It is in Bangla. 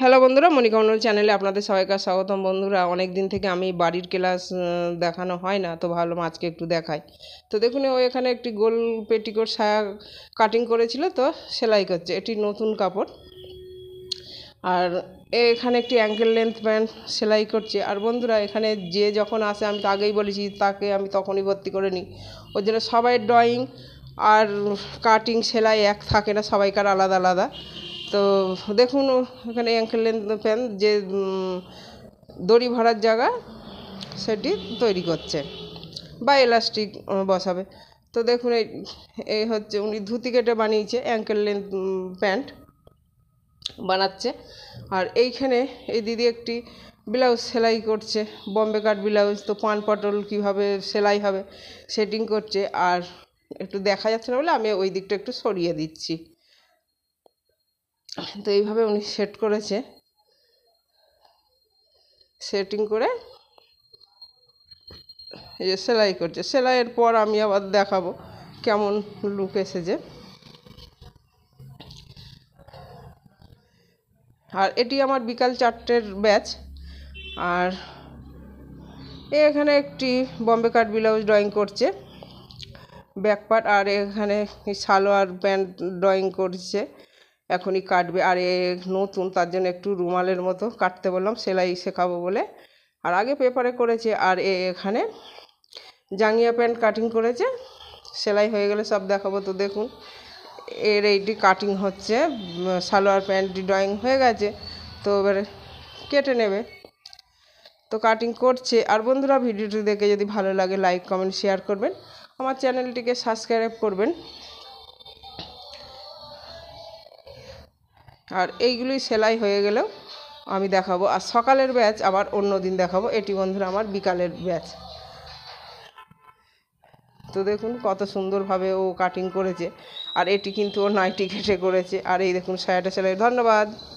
হ্যালো বন্ধুরা মনিকা চ্যানেলে আপনাদের সবাইকে স্বাগতম বন্ধুরা অনেক দিন থেকে আমি বাড়ির ক্লাস দেখানো হয় না তো ভাবলাম আজকে একটু দেখাই তো দেখুন ও এখানে একটি গোল পেটিকোট সায়া কাটিং করেছিল তো সেলাই করছে এটি নতুন কাপড় আর এখানে একটি অ্যাঙ্কেল লেন্থ প্যান্ট সেলাই করছে আর বন্ধুরা এখানে যে যখন আসে আমি তো আগেই বলেছি তাকে আমি তখনই ভর্তি করে নিই ওর জন্য সবাই ড্রয়িং আর কাটিং সেলাই এক থাকে না সবাইকার আলাদা আলাদা তো দেখুন ওখানে অ্যাঙ্কেল লেন্থ প্যান্ট যে দড়ি ভরার জায়গা সেটি তৈরি করছে বা এলাস্টিক বসাবে তো দেখুন এই এই হচ্ছে উনি ধুতি কেটে বানিয়েছে অ্যাঙ্কেল লেন্থ প্যান্ট বানাচ্ছে আর এইখানে এই দিদি একটি ব্লাউজ সেলাই করছে বম্বে কাট ব্লাউজ তো পান পটল কীভাবে সেলাই হবে সেটিং করছে আর একটু দেখা যাচ্ছে না বলে আমি ওই দিকটা একটু সরিয়ে দিচ্ছি তো এইভাবে উনি সেট করেছে সেটিং করে এই যে সেলাই করছে সেলাইয়ের পর আমি আবার দেখাবো কেমন লুক এসেছে আর এটি আমার বিকাল চারটের ব্যাচ আর এখানে একটি বম্বে কাট ব্লাউজ ড্রয়িং করছে ব্যাকপার্ট আর এখানে সালোয়ার প্যান্ট ড্রয়িং করছে এখনই কাটবে আর এ নতুন তার জন্য একটু রুমালের মতো কাটতে বললাম সেলাই শেখাবো বলে আর আগে পেপারে করেছে আর এ এখানে জাঙ্গিয়া প্যান্ট কাটিং করেছে সেলাই হয়ে গেলে সব দেখাবো তো দেখুন এর এইটি কাটিং হচ্ছে সালোয়ার প্যান্টটি ড্রয়িং হয়ে গেছে তো এবারে কেটে নেবে তো কাটিং করছে আর বন্ধুরা ভিডিওটি দেখে যদি ভালো লাগে লাইক কমেন্ট শেয়ার করবেন আমার চ্যানেলটিকে সাবস্ক্রাইব করবেন আর এইগুলোই সেলাই হয়ে গেলেও আমি দেখাবো আর সকালের ব্যাচ আবার অন্য দিন দেখাবো এটি বন্ধুরা আমার বিকালের ব্যাচ তো দেখুন কত সুন্দরভাবে ও কাটিং করেছে আর এটি কিন্তু ও নাইটি কেটে করেছে আর এই দেখুন সায়াটা সেলাই ধন্যবাদ